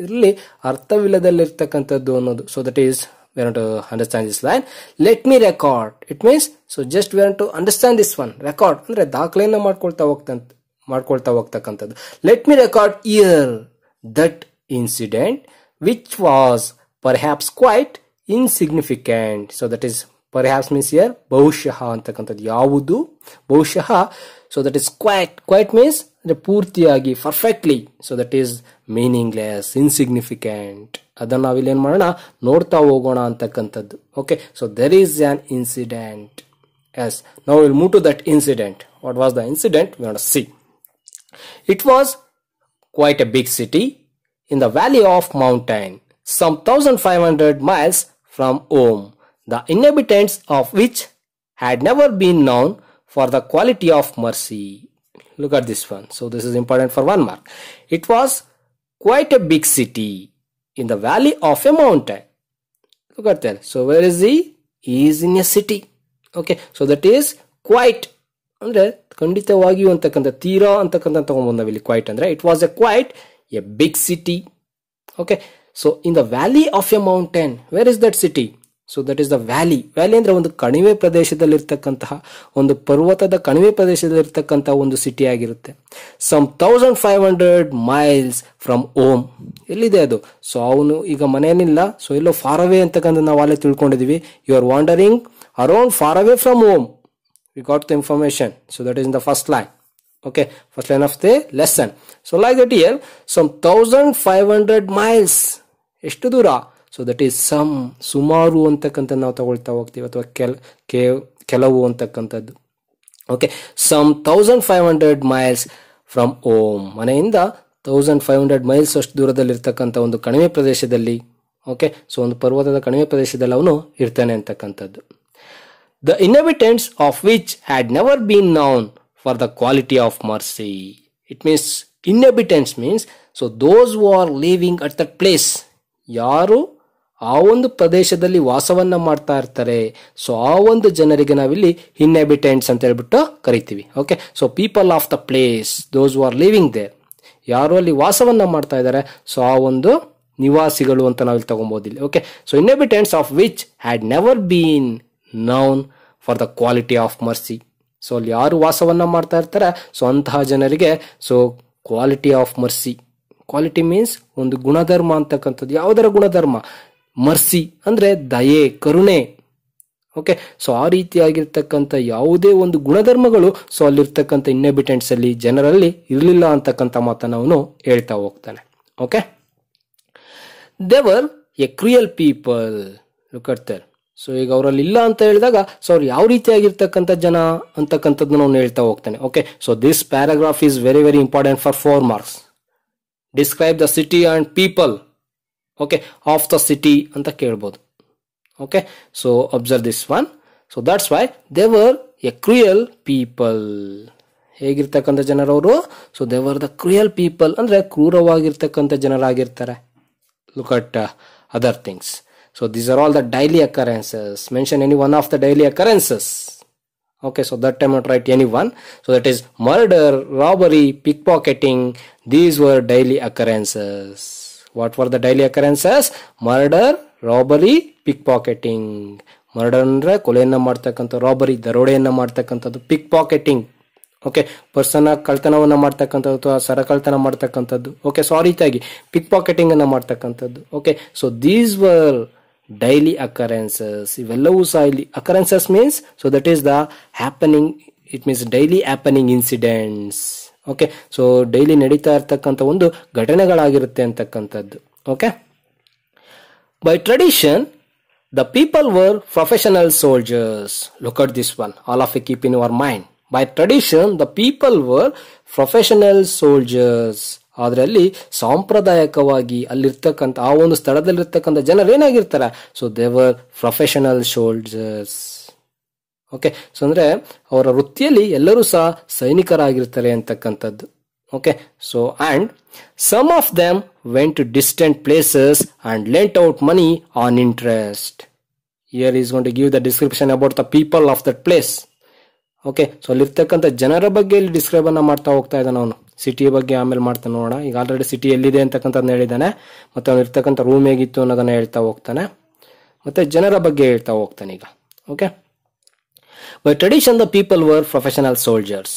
ಇದರಲ್ಲಿ ಅರ್ಥವಿಲ್ಲದಲ್ಲಿರ್ತಕ್ಕಂಥದ್ದು ಅನ್ನೋದು so we want to understand this line let me record it means so just we want to understand this one record let me record here that incident which was perhaps quite insignificant so that is haps means here ಬಹುಶಃ ಅಂತಕ್ಕಂಥದ್ದು ಯಾವುದು ಬಹುಶಃ so that is quite quite means ಅಂದರೆ ಪೂರ್ತಿಯಾಗಿ perfectly so that is meaningless insignificant ಅದನ್ನು ನಾವಿಲ್ಲೇನು ಮಾಡೋಣ ನೋಡ್ತಾ ಹೋಗೋಣ ಅಂತಕ್ಕಂಥದ್ದು okay so there is an incident as now will move to that incident what was the incident we see it was quite a big city in the valley of mountain some thousand five hundred miles from home the inhabitants of which had never been known for the quality of mercy. Look at this one. So this is important for one mark. It was quite a big city in the valley of a mountain. Look at that. So where is he? He is in a city. Okay. So that is quite. ಅಂದರೆ ಖಂಡಿತವಾಗಿಯೂ ಅಂತಕ್ಕಂಥ ತೀರಾ ಅಂತಕ್ಕಂಥ ತಗೊಂಡ್ಬಂದು ನಾವಿಲ್ಲಿ quite ಅಂದರೆ it was a quite a big city okay so in the valley of a mountain where is that city so that is the valley valley ಅಂದ್ರೆ ಒಂದು ಕಣಿವೆ ಪ್ರದೇಶದಲ್ಲಿರ್ತಕ್ಕಂತಹ ಒಂದು ಪರ್ವತದ ಕಣಿವೆ ಪ್ರದೇಶದಲ್ಲಿರ್ತಕ್ಕಂತಹ ಒಂದು ಸಿಟಿ ಆಗಿರುತ್ತೆ some thousand five hundred miles from home ಎಲ್ಲಿದೆ ಅದು ಸೊ ಅವನು ಈಗ ಮನೇನಿಲ್ಲ ಸೊ ಎಲ್ಲೋ ಫಾರ್ ಅವೇ ಅಂತಕ್ಕಂಥ ನಾವು ಅಲ್ಲೇ ತಿಳ್ಕೊಂಡಿದೀವಿ you are wandering around far away from home we got the information so that is the first line okay first line of the lesson so like that here some thousand five hundred miles ಎಷ್ಟು ದೂರ so that is some ಸುಮಾರು ಅಂತಕ್ಕಂಥದ್ದು ನಾವು ತಗೊಳ್ತಾ ಹೋಗ್ತೀವಿ ಅಥವಾ ಕೆಲ ಕೆಲವು ಅಂತಕ್ಕಂಥದ್ದು okay some thousand five hundred miles from home ಮನೆಯಿಂದ ತೌಸಂಡ್ ಫೈವ್ ಹಂಡ್ರೆಡ್ ಮೈಲ್ಸ್ ಅಷ್ಟು ದೂರದಲ್ಲಿರ್ತಕ್ಕಂಥ ಒಂದು ಕಣಿವೆ ಪ್ರದೇಶದಲ್ಲಿ ಓಕೆ ಸೊ ಒಂದು ಪರ್ವತದ ಕಣಿವೆ ಪ್ರದೇಶದಲ್ಲಿ ಅವನು ಇರ್ತಾನೆ ಅಂತಕ್ಕಂಥದ್ದು the inhabitants of which had never been known for the quality of mercy it means inhabitants means so those who are living at that place ಯಾರು ಆ ಒಂದು ಪ್ರದೇಶದಲ್ಲಿ ವಾಸವನ್ನ ಮಾಡ್ತಾ ಇರ್ತಾರೆ ಸೊ ಆ ಒಂದು ಜನರಿಗೆ ನಾವಿಲ್ಲಿ ಇನ್ಹ್ಯಾಬಿಟೆಂಟ್ಸ್ ಅಂತ ಹೇಳ್ಬಿಟ್ಟು ಕರಿತೀವಿ okay so people of the place those are living there ಯಾರು ಅಲ್ಲಿ ವಾಸವನ್ನ ಮಾಡ್ತಾ ಇದ್ದಾರೆ ಸೊ ಆ ಒಂದು ನಿವಾಸಿಗಳು ಅಂತ ನಾವಿಲ್ಲಿ ತಗೊಬೋದು ಇಲ್ಲಿ okay so inhabitants of which had never been known for the quality of mercy so ಅಲ್ಲಿ ಯಾರು ವಾಸವನ್ನ ಮಾಡ್ತಾ ಇರ್ತಾರೆ ಸೊ ಅಂತಹ ಜನರಿಗೆ so quality of mercy quality means ಒಂದು ಗುಣಧರ್ಮ ಅಂತಕ್ಕಂಥದ್ದು ಯಾವುದರ ಗುಣಧರ್ಮ ಮರ್ಸಿ ಅಂದರೆ ದಯೆ ಕರುಣೆ ಓಕೆ ಸೊ ಆ ರೀತಿಯಾಗಿರ್ತಕ್ಕಂಥ ಯಾವುದೇ ಒಂದು ಗುಣಧರ್ಮಗಳು ಸೊ ಅಲ್ಲಿರ್ತಕ್ಕಂಥ ಅಲ್ಲಿ ಜನರಲ್ಲಿ ಇರಲಿಲ್ಲ ಅಂತಕ್ಕಂಥ ಮಾತನ್ನು ಅವನು ಹೇಳ್ತಾ ಹೋಗ್ತಾನೆ okay they were a cruel people ಕಟ್ತಾರೆ ಸೊ ಈಗ ಅವರಲ್ಲಿ ಇಲ್ಲ ಅಂತ ಹೇಳಿದಾಗ ಸೊ ಅವ್ರು ಯಾವ ರೀತಿಯಾಗಿರ್ತಕ್ಕಂಥ ಜನ ಅಂತಕ್ಕಂಥದ್ದು ಅವನು ಹೇಳ್ತಾ ಹೋಗ್ತಾನೆ okay so this paragraph is very very important for four marks describe the city and people okay of the city ಅಂತ ಕೇಳ್ಬೋದು okay so observe this one so that's why were a cruel people ಹೇಗಿರ್ತಕ್ಕಂಥ ಜನರವರು so they were the cruel people ಅಂದರೆ ಕ್ರೂರವಾಗಿರ್ತಕ್ಕಂಥ ಜನರಾಗಿರ್ತಾರೆ look at other things so these are all the daily occurrences mention any one of the daily occurrences okay so that time not right any one so that is murder robbery pickpocketing these were daily occurrences what for the daily occurrences murder robbery pickpocketing murder ಅಂದ್ರೆ ಕೊಲೆಯನ್ನ ಮಾಡ್ತಕ್ಕಂಥ robbery ದರೋಡೆಯನ್ನ ಮಾಡ್ತಕ್ಕಂಥದ್ದು pickpocketing okay person ಕಳ್ತನವನ್ನ ಮಾಡ್ತಕ್ಕಂಥದ್ದು ಅಥವಾ ಸರ ಕಳ್ತನ ಮಾಡ್ತಕ್ಕಂಥದ್ದು ಓಕೆ ಸೊ ಆ ರೀತಿಯಾಗಿ ಪಿಕ್ ಪಾಕೆಟಿಂಗನ್ನು ಮಾಡ್ತಕ್ಕಂಥದ್ದು okay so these were daily occurrences ಇವೆಲ್ಲವೂ ಸಹ ಇಲ್ಲಿ occurrences means so that is the happening it means daily happening incidents okay so daily ನಡೀತಾ ಇರ್ತಕ್ಕಂಥ ಒಂದು ಘಟನೆಗಳಾಗಿರುತ್ತೆ ಅಂತಕ್ಕಂಥದ್ದು okay by tradition the people were professional soldiers look at this one all of a keep in your mind by tradition the people were professional soldiers ಅದರಲ್ಲಿ ಸಾಂಪ್ರದಾಯಿಕವಾಗಿ ಅಲ್ಲಿರ್ತಕ್ಕಂಥ ಆ ಒಂದು ಸ್ಥಳದಲ್ಲಿರ್ತಕ್ಕಂಥ ಜನರು ಏನಾಗಿರ್ತಾರೆ so they were professional soldiers okay so ಅಂದರೆ ಅವರ ವೃತ್ತಿಯಲ್ಲಿ ಎಲ್ಲರೂ ಸಹ ಸೈನಿಕರಾಗಿರ್ತಾರೆ ಅಂತಕ್ಕಂಥದ್ದು okay so and some of them went to distant places and lent out money on interest here is going to give the description about the people of that place okay so ಅಲ್ಲಿರ್ತಕ್ಕಂಥ ಜನರ ಬಗ್ಗೆ ಇಲ್ಲಿ ಡಿಸ್ಕ್ರೈಬನ್ನು ಮಾಡ್ತಾ ಹೋಗ್ತಾ ಇದ್ದಾನೆ ಅವನು ಸಿಟಿಯ ಬಗ್ಗೆ ಆಮೇಲೆ ಮಾಡ್ತಾನೆ ನೋಡೋಣ ಈಗ ಆಲ್ರೆಡಿ ಸಿಟಿ ಎಲ್ಲಿದೆ ಅಂತಕ್ಕಂಥದ್ದು ಹೇಳಿದ್ದಾನೆ ಮತ್ತು ಅವನು ರೂಮ್ ಹೇಗಿತ್ತು ಅನ್ನೋದನ್ನು ಹೇಳ್ತಾ ಹೋಗ್ತಾನೆ ಮತ್ತು ಜನರ ಬಗ್ಗೆ ಹೇಳ್ತಾ ಹೋಗ್ತಾನೆ ಈಗ okay By tradition, the people were professional soldiers.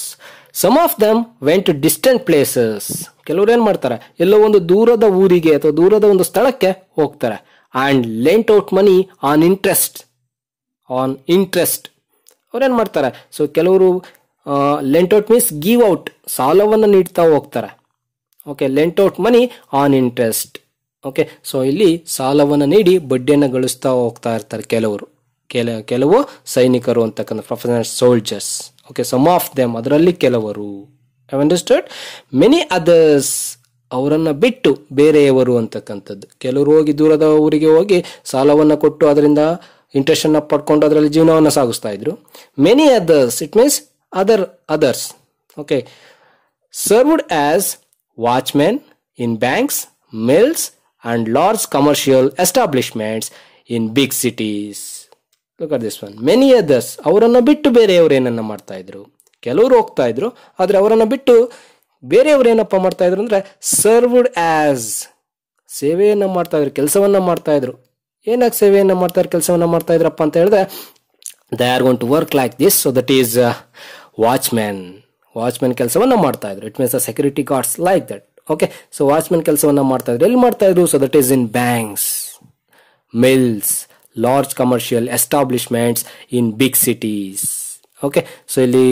Some of them went distant places ಕೆಲವ್ರು ಏನು ಮಾಡ್ತಾರೆ ಎಲ್ಲೋ ಒಂದು ದೂರದ ಊರಿಗೆ ಅಥವಾ ದೂರದ ಒಂದು ಸ್ಥಳಕ್ಕೆ ಹೋಗ್ತಾರೆ and lent out money on interest on interest ಅವ್ರೇನು ಮಾಡ್ತಾರೆ ಸೊ ಕೆಲವರು lent out means give out ಸಾಲವನ್ನು ನೀಡ್ತಾ ಹೋಗ್ತಾರೆ okay lent out money on interest okay so ಇಲ್ಲಿ ಸಾಲವನ್ನು ನೀಡಿ ಬಡ್ಡಿಯನ್ನು ಗಳಿಸ್ತಾ ಹೋಗ್ತಾ ಇರ್ತಾರೆ ಕೆಲವರು ಕೆಲ ಕೆಲವು ಸೈನಿಕರು ಅಂತಕ್ಕಂಥ professional soldiers okay some of them ಅದರಲ್ಲಿ ಕೆಲವರು ಐ ಅಂಡರ್ಸ್ಟ್ಯಾಂಡ್ ಮೆನಿ ಅದರ್ಸ್ ಅವರನ್ನು ಬಿಟ್ಟು ಬೇರೆಯವರು ಅಂತಕ್ಕಂಥದ್ದು ಕೆಲವರು ಹೋಗಿ ದೂರದ ಊರಿಗೆ ಹೋಗಿ ಸಾಲವನ್ನು ಕೊಟ್ಟು ಅದರಿಂದ ಅನ್ನ ಪಡ್ಕೊಂಡು ಅದರಲ್ಲಿ ಜೀವನವನ್ನು ಸಾಗಿಸ್ತಾ ಇದ್ರು many others it means other others okay served as watchmen in banks mills and large commercial establishments in big cities look this one many others ಅವರನ್ನು ಬಿಟ್ಟು ಬೇರೆಯವರು ಏನನ್ನ ಮಾಡ್ತಾ ಇದ್ರು ಕೆಲವರು ಹೋಗ್ತಾ ಇದ್ರು ಆದರೆ ಅವರನ್ನು ಬಿಟ್ಟು ಬೇರೆಯವರು ಏನಪ್ಪ ಮಾಡ್ತಾ ಇದ್ರು ಅಂದರೆ ಸರ್ವ್ಡ್ ಆ್ಯಸ್ ಸೇವೆಯನ್ನು ಮಾಡ್ತಾ ಇದ್ರು ಕೆಲಸವನ್ನು ಮಾಡ್ತಾ ಇದ್ರು ಸೇವೆಯನ್ನು ಮಾಡ್ತಾ ಇದ್ರು ಕೆಲಸವನ್ನು ಮಾಡ್ತಾ ಇದ್ರಪ್ಪ ಅಂತ ಹೇಳಿದ್ರೆ they are going to work like this so that is watchman watchman ಕೆಲಸವನ್ನು ಮಾಡ್ತಾ ಇದ್ರು it means the security guards like that okay so watch watchman ಕೆಲಸವನ್ನು ಮಾಡ್ತಾ ಇದ್ರು ಎಲ್ಲಿ ಮಾಡ್ತಾ ಇದ್ರು so that is in banks mills large commercial establishments in big cities okay so ಇಲ್ಲಿ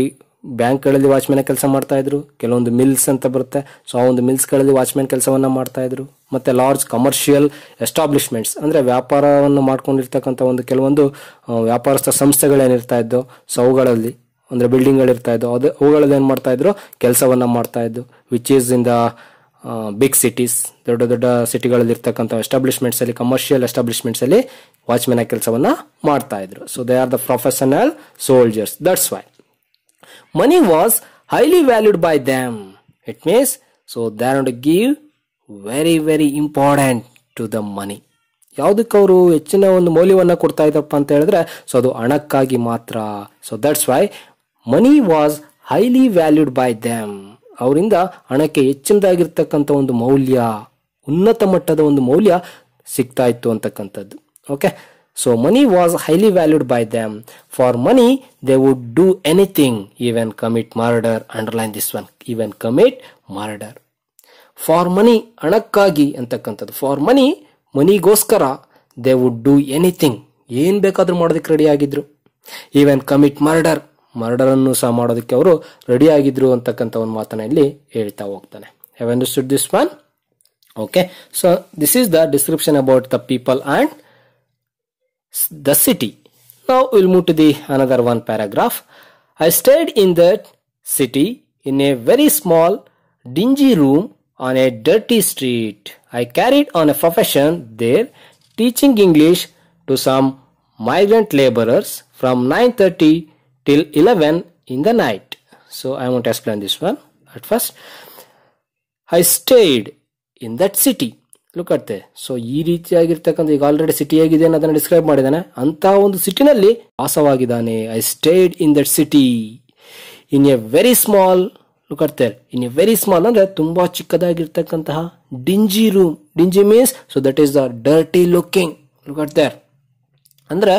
ಬ್ಯಾಂಕ್ಗಳಲ್ಲಿ ವಾಚ್ಮೆನ್ ಕೆಲಸ ಮಾಡ್ತಾ ಇದ್ರು ಕೆಲವೊಂದು ಮಿಲ್ಸ್ ಅಂತ ಬರುತ್ತೆ ಸೊ ಆ ಒಂದು ಮಿಲ್ಸ್ಗಳಲ್ಲಿ ವಾಚ್ಮೆನ್ ಕೆಲಸವನ್ನು ಮಾಡ್ತಾ ಇದ್ರು ಮತ್ತೆ ಲಾರ್ಜ್ ಕಮರ್ಷಿಯಲ್ ಎಸ್ಟಾಬ್ಲಿಷ್ಮೆಂಟ್ಸ್ ಅಂದರೆ ವ್ಯಾಪಾರವನ್ನು ಮಾಡ್ಕೊಂಡಿರ್ತಕ್ಕಂಥ ಒಂದು ಕೆಲವೊಂದು ವ್ಯಾಪಾರಸ್ಥ ಸಂಸ್ಥೆಗಳೇನಿರ್ತಾ ಇದ್ದೋ ಸೊ ಅವುಗಳಲ್ಲಿ ಅಂದರೆ ಬಿಲ್ಡಿಂಗ್ಗಳಿರ್ತಾ ಇದ್ದವು ಅದು ಅವುಗಳಲ್ಲಿ ಏನು ಮಾಡ್ತಾ ಇದ್ರು ಕೆಲಸವನ್ನು ಮಾಡ್ತಾ ಇದ್ದು which is in the big cities ದೊಡ್ಡ ದೊಡ್ಡ ಸಿಟಿಗಳಲ್ಲಿ ಎಸ್ಟಾಬ್ಲಿಷ್ಮೆಂಟ್ಸ್ ಅಲ್ಲಿ ಕಮರ್ಷಿಯಲ್ ಅಲ್ಲಿ ವಾಚ್ಮೆನ್ ಕೆಲಸವನ್ನ ಮಾಡ್ತಾ ಇದ್ರು so they are the professional soldiers that's why money was highly valued by them it means so they are give very very important to the money ಯಾವುದಕ್ಕೆ ಅವರು ಹೆಚ್ಚಿನ ಒಂದು ಮೌಲ್ಯವನ್ನು ಕೊಡ್ತಾ ಇದ್ದಪ್ಪ ಅಂತ ಹೇಳಿದ್ರೆ ಸೊ ಅದು ಹಣಕ್ಕಾಗಿ ಮಾತ್ರ so that's why money was highly valued by them ಅವರಿಂದ ಹಣಕ್ಕೆ ಹೆಚ್ಚಿನದಾಗಿರ್ತಕ್ಕಂಥ ಒಂದು ಮೌಲ್ಯ ಉನ್ನತ ಮಟ್ಟದ ಒಂದು ಮೌಲ್ಯ ಸಿಗ್ತಾ ಇತ್ತು ಅಂತಕ್ಕಂಥದ್ದು okay so money was highly valued by them for money they would do anything even commit murder underline this one even commit murder for money ಹಣಕ್ಕಾಗಿ ಅಂತಕ್ಕಂಥದ್ದು ಫಾರ್ ಮನಿ ಮನಿಗೋಸ್ಕರ ದೇ ವುಡ್ ಡೂ ಎನಿಥಿಂಗ್ ಏನ್ ಬೇಕಾದರೂ ಮಾಡೋದಕ್ಕೆ ready ಆಗಿದ್ರು even commit murder ಮರ್ಡರನ್ನು ಸಹ ಮಾಡೋದಕ್ಕೆ ಅವರು ರೆಡಿ ಆಗಿದ್ರು ಅಂತಕ್ಕಂಥ ಒಂದು ಮಾತನ್ನ ಇಲ್ಲಿ ಹೇಳ್ತಾ ಹೋಗ್ತಾನೆ have this man okay so this is the description about the people and the city ನಾವು will move the another one paragraph I stayed in that city in a very small dingy room on a dirty street I carried on a profession there teaching English to some migrant labourers from nine thirty till 11 in the night. So I want to explain this one at first. I stayed in that city. Look at the so ಈ ರೀತಿಯಾಗಿರ್ತಕ್ಕಂಥ ಈಗ already city ಆಗಿದೆ ಅನ್ನೋದನ್ನ describe ಮಾಡಿದ್ದಾನೆ ಅಂತಹ ಒಂದು ಸಿಟಿನಲ್ಲಿ ವಾಸವಾಗಿದ್ದಾನೆ I stayed in that city in a very small look at there in a very small ಅಂದ್ರೆ ತುಂಬಾ ಚಿಕ್ಕದಾಗಿರ್ತಕ್ಕಂತಹ dingy room dingy means so that is the dirty looking look at there ಅಂದ್ರೆ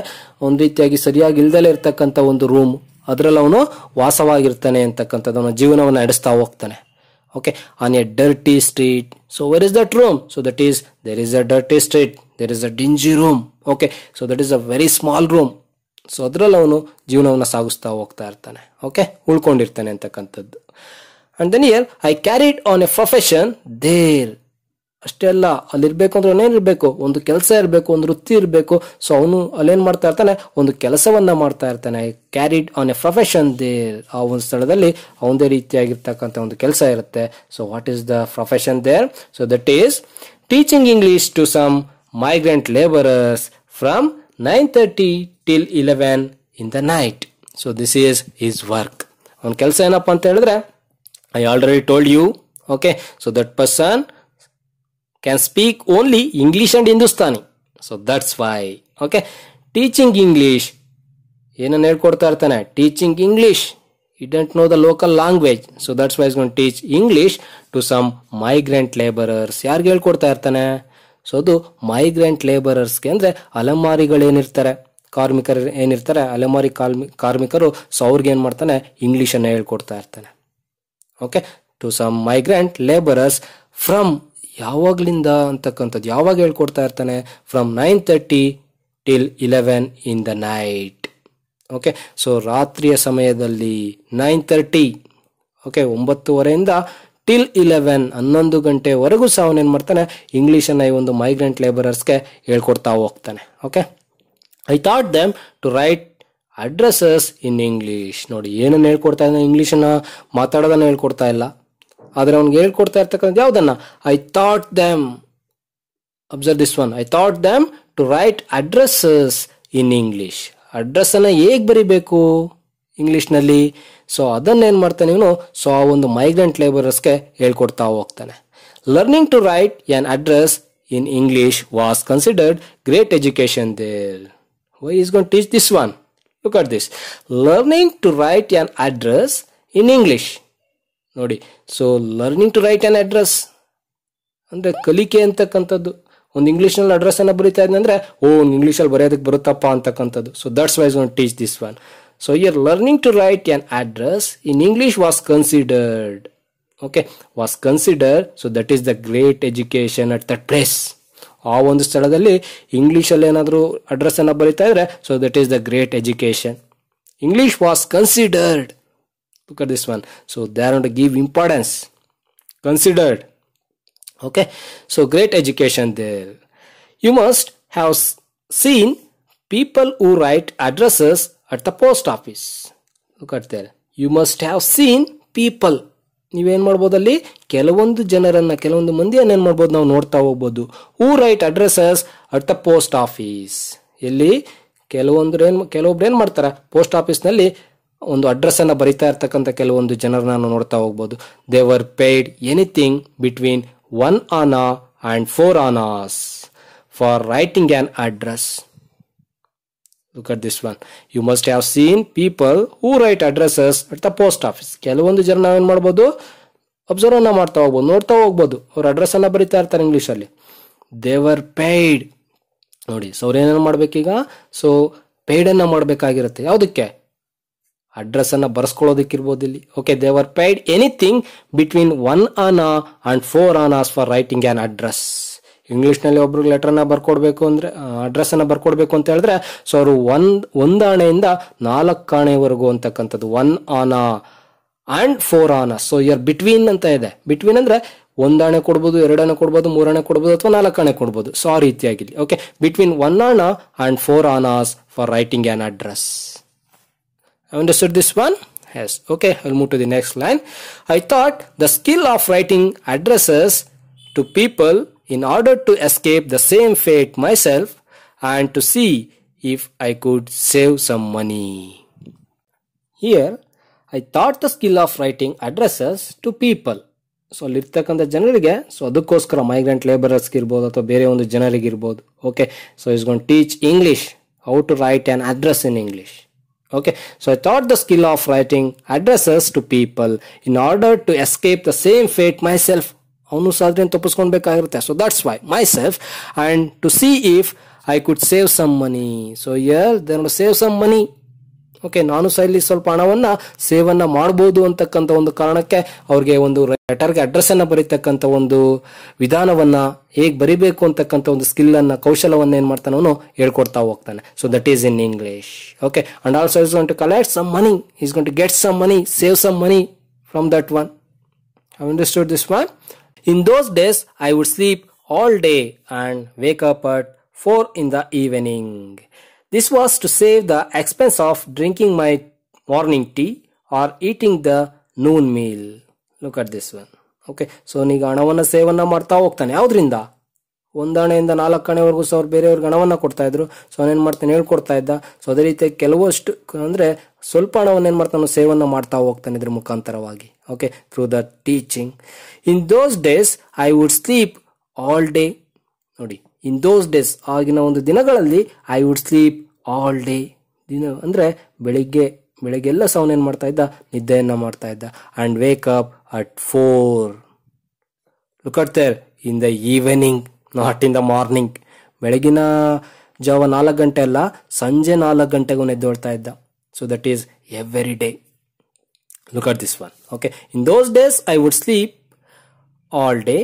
ಒಂದ್ ರೀತಿಯಾಗಿ ಸರಿಯಾಗಿ ಇಲ್ದಲೆ ಇರ್ತಕ್ಕಂಥ ಒಂದು ರೂಮ್ ಅದರಲ್ಲಿ ಅವನು ವಾಸವಾಗಿರ್ತಾನೆ ಅಂತಕ್ಕಂಥದ್ದು ಅವನ ಜೀವನವನ್ನು ನಡೆಸ್ತಾ ಹೋಗ್ತಾನೆ okay on a dirty street so where is that room so that is there is a dirty street there is a dingy room okay so that is a very small room so ಅದರಲ್ಲಿ ಅವನು ಜೀವನವನ್ನು ಸಾಗಿಸ್ತಾ ಹೋಗ್ತಾ ಇರ್ತಾನೆ okay ಉಳ್ಕೊಂಡಿರ್ತಾನೆ ಅಂತಕ್ಕಂಥದ್ದು and then here I carried on a profession there ಅಷ್ಟೇ ಅಲ್ಲ ಅಲ್ಲಿರ್ಬೇಕು ಅಂದ್ರೆ ಇರಬೇಕು ಒಂದು ಕೆಲಸ ಇರಬೇಕು ಒಂದು ವೃತ್ತಿ ಇರಬೇಕು ಸೊ ಅವನು ಅಲ್ಲೇನು ಮಾಡ್ತಾ ಇರ್ತಾನೆ ಒಂದು ಕೆಲಸವನ್ನ ಮಾಡ್ತಾ ಇರ್ತಾನೆ carried on a profession there ಆ ಒಂದು ಸ್ಥಳದಲ್ಲಿ ಅವಂದೇ ರೀತಿಯಾಗಿರ್ತಕ್ಕಂಥ ಒಂದು ಕೆಲಸ ಇರುತ್ತೆ so what is the profession there so that is teaching English to some migrant labourers from nine thirty till eleven in the night so this is is work ಅವನ ಕೆಲಸ ಏನಪ್ಪ ಅಂತ ಹೇಳಿದ್ರೆ I already told you okay so that person can speak only English and Hindustani so that's why okay teaching English ಏನನ್ನು ಹೇಳ್ಕೊಡ್ತಾ ಇರ್ತಾನೆ teaching English he didn't know the local language so that's why's going teach English to some migrant labourers ಯಾರಿಗೆ ಹೇಳ್ಕೊಡ್ತಾ ಇರ್ತಾನೆ so ಅದು migrant ಲೇಬರರ್ಸ್ಗೆ ಅಂದರೆ ಅಲೆಮಾರಿಗಳೇನಿರ್ತಾರೆ ಕಾರ್ಮಿಕರು ಏನಿರ್ತಾರೆ ಅಲೆಮಾರಿ ಕಾರ್ಮಿ ಕಾರ್ಮಿಕರು ಸೊ ಅವ್ರಿಗೆ ಏನು ಮಾಡ್ತಾನೆ ಇಂಗ್ಲೀಷನ್ನು ಹೇಳ್ಕೊಡ್ತಾ ಇರ್ತಾನೆ okay to some migrant labourers from ಯಾವಾಗ್ಲಿಂದ ಅಂತಕ್ಕಂಥದ್ದು ಯಾವಾಗ ಹೇಳ್ಕೊಡ್ತಾ ಇರ್ತಾನೆ from nine thirty till eleven in the night okay so ರಾತ್ರಿಯ ಸಮಯದಲ್ಲಿ ನೈನ್ ತರ್ಟಿ ಓಕೆ ಒಂಬತ್ತುವರೆಯಿಂದ ಟಿಲ್ ಇಲೆವೆನ್ ಹನ್ನೊಂದು ಗಂಟೆವರೆಗೂ ಸಹ ಅವನೇನು ಮಾಡ್ತಾನೆ ಇಂಗ್ಲೀಷನ್ನು ಈ ಒಂದು ಮೈಗ್ರೆಂಟ್ ಲೇಬರರ್ಸ್ಗೆ ಹೇಳ್ಕೊಡ್ತಾ ಹೋಗ್ತಾನೆ okay I taught them to write addresses in English ನೋಡಿ ಏನನ್ನು ಹೇಳ್ಕೊಡ್ತಾ ಇದ್ದಾನೆ ಇಂಗ್ಲೀಷನ್ನು ಮಾತಾಡೋದನ್ನು ಹೇಳ್ಕೊಡ್ತಾ ಇಲ್ಲ ಆದರೆ ಅವ್ನಿಗೆ ಹೇಳ್ಕೊಡ್ತಾ ಇರ್ತಕ್ಕಂಥ ಯಾವುದನ್ನ I taught them observe this one I taught them to write addresses in English ಅಡ್ರೆಸ್ಸನ್ನು ಹೇಗೆ ಬರಿಬೇಕು ಇಂಗ್ಲೀಷ್ನಲ್ಲಿ ಸೊ ಅದನ್ನೇನು ಮಾಡ್ತಾನೆ ಇವನು ಸೊ ಆ ಒಂದು ಮೈಗ್ರೆಂಟ್ ಲೇಬರರ್ಸ್ಗೆ ಹೇಳ್ಕೊಡ್ತಾ ಹೋಗ್ತಾನೆ learning to write an address in English was considered great education there why is going teach this one look at this learning to write an address in English ನೋಡಿ so learning to write an address ಅಂದರೆ ಕಲಿಕೆ ಅಂತಕ್ಕಂಥದ್ದು ಒಂದು ಇಂಗ್ಲೀಷ್ನಲ್ಲಿ ಅಡ್ರೆಸ್ಸನ್ನು ಬರೀತಾ ಅಂದರೆ ಓ ಒಂದು ಇಂಗ್ಲೀಷಲ್ಲಿ ಬರೆಯೋದಕ್ಕೆ ಬರುತ್ತಪ್ಪ ಅಂತಕ್ಕಂಥದ್ದು so that's why's one teach this one so here learning to write an address in English was considered okay was consider so that is the great education at the place ಆ ಒಂದು ಸ್ಥಳದಲ್ಲಿ ಇಂಗ್ಲೀಷಲ್ಲಿ ಏನಾದರೂ ಅಡ್ರೆಸ್ಸನ್ನು ಬರೀತಾ ಇದ್ದರೆ so that is the great education English was considered look at this one so they are going to give importance considered okay so great education there you must have seen people who write addresses at the post office look at there you must have seen people ನೀವೇನು ಮಾಡ್ಬೋದು ಅಲ್ಲಿ ಕೆಲವೊಂದು ಜನರನ್ನು ಕೆಲವೊಂದು ಮಂದಿಯನ್ನು ಏನು ಮಾಡ್ಬೋದು ನಾವು ನೋಡ್ತಾ ಹೋಗ್ಬೋದು who write addresses at the post office ಇಲ್ಲಿ ಕೆಲವೊಂದು ಏನು ಕೆಲವೊಬ್ರು ಏನು ಮಾಡ್ತಾರೆ ಪೋಸ್ಟ್ ಆಫೀಸ್ನಲ್ಲಿ ಒಂದು ಅಡ್ರೆಸ್ಸನ್ನು ಬರಿತಾ ಇರ್ತಕ್ಕಂಥ ಕೆಲವೊಂದು ಜನರನ್ನ ನೋಡ್ತಾ ಹೋಗ್ಬೋದು they were paid anything between one anna and four annas for writing an address look at this one you must have seen people who write addresses at the post office ಕೆಲವೊಂದು ಜನ ನಾವೇನು ಮಾಡ್ಬೋದು ಅಬ್ಸರ್ವ್ ಮಾಡ್ತಾ ಹೋಗ್ಬೋದು ನೋಡ್ತಾ ಹೋಗ್ಬೋದು ಅವ್ರ ಅಡ್ರೆಸ್ ಅನ್ನ ಬರಿತಾ ಇರ್ತಾರೆ ಇಂಗ್ಲಿಷ್ ಇಂಗ್ಲೀಷಲ್ಲಿ ದೇವರ್ ಪೇಯ್ಡ್ ನೋಡಿ ಸೊ ಅವ್ರು ಏನೇನು ಮಾಡ್ಬೇಕೀಗ ಸೊ ಪೇಯ್ಡನ್ನು ಮಾಡಬೇಕಾಗಿರುತ್ತೆ ಯಾವುದಕ್ಕೆ ಅಡ್ರೆಸ್ಸನ್ನು ಬರ್ಸ್ಕೊಳ್ಳೋದಕ್ಕಿರ್ಬೋದು ಇಲ್ಲಿ okay they were paid anything between one anna and four as for writing an address ಇಂಗ್ಲೀಷ್ನಲ್ಲಿ ಒಬ್ರಿಗೆ ಲೆಟ್ರನ್ನ ಬರ್ಕೊಡ್ಬೇಕು ಅಂದರೆ ಅಡ್ರೆಸ್ಸನ್ನು ಬರ್ಕೊಡ್ಬೇಕು ಅಂತ ಹೇಳಿದ್ರೆ ಸೊ ಅವರು ಒಂದು ಒಂದು ಆಣೆಯಿಂದ ನಾಲ್ಕು ಆಣೆವರೆಗೂ ಅಂತಕ್ಕಂಥದ್ದು one anna and four anna so ಯಾರ್ ಬಿಟ್ವೀನ್ ಅಂತ ಇದೆ ಬಿಟ್ವೀನ್ ಅಂದರೆ ಒಂದಾಣೆ ಕೊಡ್ಬೋದು ಎರಡನೇ ಕೊಡ್ಬೋದು ಮೂರನೇ ಕೊಡ್ಬೋದು ಅಥವಾ ನಾಲ್ಕಾಣೆ ಕೊಡ್ಬೋದು ಸೊ ಆ okay between one anna and four annas for writing an address I understood this one yes okay I'll move to the next line I thought the skill of writing addresses to people in order to escape the same fate myself and to see if I could save some money here I thought the skill of writing addresses to people so ಅಲ್ಲಿರ್ತಕ್ಕಂಥ ಜನರಿಗೆ so ಅದಕ್ಕೋಸ್ಕರ migrant ಲೇಬರರ್ಸ್ಗೆ ಇರ್ಬೋದು ಅಥವಾ ಬೇರೆ ಒಂದು ಜನರಿಗೆ ಇರ್ಬೋದು okay so is to teach English how to write an address in English Okay, so I taught the skill of writing addresses to people in order to escape the same fate myself. So that's why myself and to see if I could save some money. So here, yeah, then save some money. Okay ನಾನು ಸಹ ಇಲ್ಲಿ ಸ್ವಲ್ಪ ಹಣವನ್ನ ಅನ್ನ ಮಾಡಬಹುದು ಅಂತಕ್ಕಂಥ ಒಂದು ಕಾರಣಕ್ಕೆ ಅವ್ರಿಗೆ ಒಂದು ಲೆಟರ್ಗೆ ಅಡ್ರೆಸ್ ಅನ್ನ ಬರೀತಕ್ಕಂಥ ಒಂದು ವಿಧಾನವನ್ನ ಹೇಗೆ ಬರಿಬೇಕು ಅಂತಕ್ಕಂಥ ಒಂದು ಸ್ಕಿಲ್ ಅನ್ನ ಕೌಶಲವನ್ನ ಏನ್ ಮಾಡ್ತಾನೆ ಅವನು ಹೇಳ್ಕೊಡ್ತಾ ಹೋಗ್ತಾನೆ so that is in English okay and also is gonna to collect some money is going to get some money save some money from that one I this one in those days I would sleep all day and wake up at four in the evening. This was to save the expense of drinking my morning tea or eating the noon meal. Look at this one. Okay so ಈಗ ಹಣವನ್ನು ಸೇವನ್ನ ಮಾಡ್ತಾ ಹೋಗ್ತಾನೆ ಯಾವುದರಿಂದ ಒಂದಣೆಯಿಂದ ನಾಲ್ಕು ಹಣೆವರೆಗೂ ಸಹ ಅವ್ರು ಬೇರೆಯವ್ರಿಗೆ ಹಣವನ್ನು ಕೊಡ್ತಾ ಇದ್ರು ಸೊ ಅವನೇನು ಮಾಡ್ತಾನೆ ಹೇಳ್ಕೊಡ್ತಾ ಇದ್ದ ಸೊ ಅದೇ ರೀತಿ ಕೆಲವಷ್ಟು ಅಂದರೆ ಸ್ವಲ್ಪ ಹಣವನ್ನು ಮಾಡ್ತಾನೆ ಸೇವನ್ನ ಮಾಡ್ತಾ ಹೋಗ್ತಾನೆ ಇದ್ರ ಮುಖಾಂತರವಾಗಿ okay through the teaching in those days I would sleep all day ನೋಡಿ ಇನ್ ದೋಸ್ ಡೇಸ್ ಆಗಿನ ಒಂದು ದಿನಗಳಲ್ಲಿ I would sleep all day ದಿನ ಅಂದರೆ ಬೆಳಿಗ್ಗೆ ಬೆಳಿಗ್ಗೆಲ್ಲ ಸಹ ಅವನೇನು ಮಾಡ್ತಾ ಇದ್ದ ನಿದ್ದೆಯನ್ನು ಮಾಡ್ತಾ ಇದ್ದ and wake up at four look at there in the evening not in the morning ಬೆಳಗಿನ ಜಾವ ನಾಲ್ಕು ಗಂಟೆ ಅಲ್ಲ ಸಂಜೆ ನಾಲ್ಕು ಗಂಟೆಗೂ ನೆದ್ದೋಡ್ತಾ ಇದ್ದ so that is every day look at this one okay in those days I would sleep all day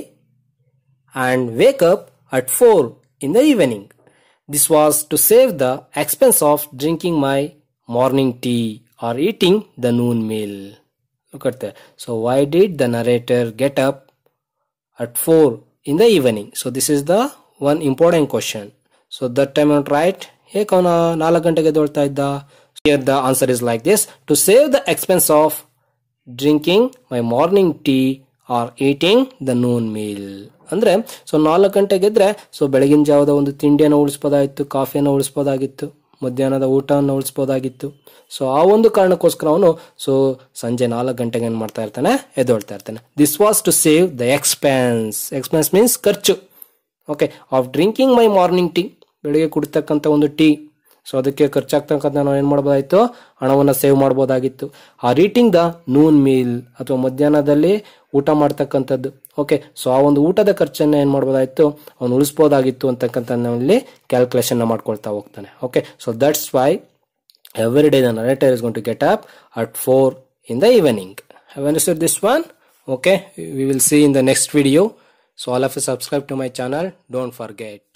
and wake up at 4 in the evening. This was to save the expense of drinking my morning tea or eating the noon meal. Look at that. So why did the narrator get up at 4 in the evening? So this is the one important question. So that time not right. Hey, kona, nala ಗಂಟೆಗೆ ದೊಡ್ತಾ ಇದ್ದ here the answer is like this: to save the expense of drinking my morning tea. Or eating the noon meal ಅಂದ್ರೆ so ನಾಲ್ಕು ಗಂಟೆಗೆ so ಬೆಳಗಿನ ಜಾವದ ಒಂದು ತಿಂಡಿಯನ್ನು ಉಳಿಸ್ಬೋದಾಗಿತ್ತು ಕಾಫಿಯನ್ನು ಉಳಿಸ್ಬೋದಾಗಿತ್ತು ಮಧ್ಯಾಹ್ನದ ಊಟವನ್ನು ಉಳಿಸ್ಬೋದಾಗಿತ್ತು ಸೊ ಆ ಒಂದು ಕಾರಣಕ್ಕೋಸ್ಕರ ಅವನು ಸೊ ಸಂಜೆ ನಾಲ್ಕು ಗಂಟೆಗೆ ಏನ್ ಮಾಡ್ತಾ ಇರ್ತಾನೆ ಎದ್ದೊಳ್ತಾ ಇರ್ತಾನೆ this was to save the expense expense means ಖರ್ಚು okay of drinking my morning tea ಬೆಳಿಗ್ಗೆ ಕುಡಿತಕ್ಕಂಥ ಒಂದು ಟೀ ಸೊ ಅದಕ್ಕೆ ಖರ್ಚಾಗ್ತಕ್ಕಂಥ ನಾವು ಏನ್ ಮಾಡ್ಬೋದಾಗಿತ್ತು ಹಣವನ್ನು ಸೇವ್ ಮಾಡ್ಬೋದಾಗಿತ್ತು ಆ ರೀಟಿಂಗ್ ದ ನೂನ್ ಮೀಲ್ ಅಥವಾ ಮಧ್ಯಾಹ್ನದಲ್ಲಿ ಊಟ ಮಾಡ್ತಕ್ಕಂಥದ್ದು ಓಕೆ ಸೊ ಆ ಒಂದು ಊಟದ ಖರ್ಚನ್ನು ಏನು ಮಾಡ್ಬೋದಾಯ್ತು ಅವ್ನು ಉಳಿಸ್ಬೋದಾಗಿತ್ತು ಅಂತಕ್ಕಂಥ ಇಲ್ಲಿ ಕ್ಯಾಲ್ಕುಲೇಷನ್ನ ಮಾಡ್ಕೊಳ್ತಾ ಹೋಗ್ತಾನೆ okay so that's why every day the narrator is gonna to get up at four in the evening this one okay we will see in the next video so all of subscribe to my channel don't forget